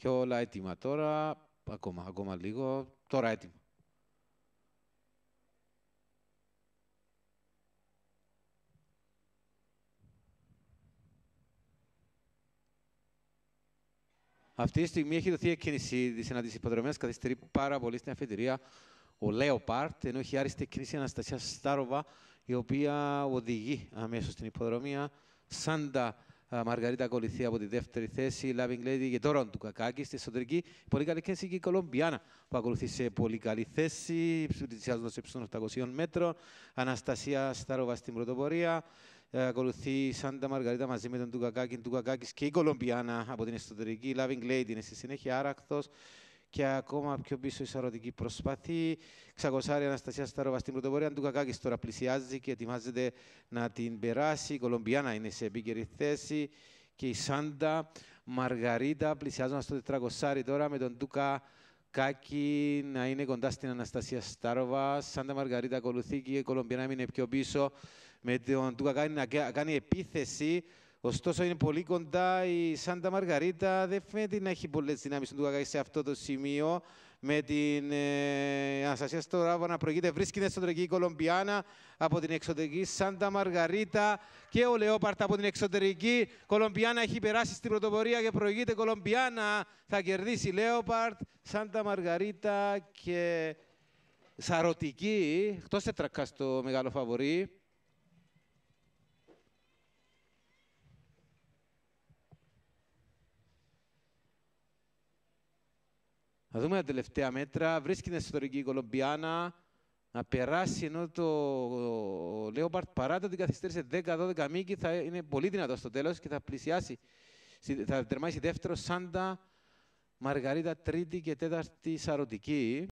Και όλα έτοιμα τώρα, ακόμα, ακόμα λίγο, τώρα έτοιμα. Αυτή τη στιγμή έχει δοθεί εκκίνηση της υποδρομία. καθυστερεί πάρα πολύ στην αφετηρία ο Λέο Παρτ, ενώ έχει άριστη εκκίνηση η Αναστασία Στάροβα, η οποία οδηγεί αμέσως στην υποδρομία. Σάντα Μαργαρίτα ακολουθεί από τη δεύτερη θέση, Λάβινγκ Lady και τώρα του Κακάκη στη εσωτερική. Πολύ καλή θέση και η Κολομπιάνα που ακολουθεί σε πολύ καλή θέση, πλησιάζοντας ύψο 800 μέτρων. Αναστασία Σταρόβα στην πρωτοπορία. Ε, ακολουθεί η Σάντα Μαργαρίτα μαζί με τον Τουκακάκη, Τουκακάκη και η Κολομπιάνα από την εσωτερική. Η Λάβινγκ είναι στη συνέχεια και ακόμα πιο πίσω η σαρωτική προσπάθη. Ξακοσάρει η Αναστασία Σταρόβα στην πρωτοπορία του κακάκης τώρα πλησιάζει και ετοιμάζεται να την περάσει. Η Κολομπιάνα είναι σε επίκαιρη θέση και η Σάντα Μαργαρίτα Πλησιάζουμε στο τετρακοσάρι τώρα με τον Τούκα Κάκη να είναι κοντά στην Αναστασία Στάροβα. Σάντα Μαργαρίτα ακολουθεί και η Κολομπιάνα είναι πιο πίσω με τον Τούκα Κάκη να κάνει επίθεση. Ωστόσο είναι πολύ κοντά η Σάντα Μαργαρίτα, δεν φαίνεται να έχει πολλές δυνάμεις του Τουαγκάη σε αυτό το σημείο. Με την ε, Αναστασία Στοράβο να προηγείται, βρίσκει την εσωτερική Κολομπιάνα από την εξωτερική Σάντα Μαργαρίτα και ο Λεόπαρτ από την εξωτερική. Κολομπιάνα έχει περάσει στην πρωτοπορία και προηγείται Κολομπιάνα. Θα κερδίσει Λέοπαρτ, Σάντα Μαργαρίτα και Σαρωτική, Εκτός τετρακάς στο μεγάλο φαβορή. Θα δούμε τα τελευταία μέτρα. Βρίσκεται στην ιστορική Κολομπιάνα να περάσει ενώ το Λέοπαρτ παρά το οτι καθυστέρησε 10-12 μήκη θα είναι πολύ δυνατό στο τέλος και θα πλησιάσει, θα τερμάσει δεύτερο Σάντα, Μαργαρίτα τρίτη και τέταρτη σαρωτική.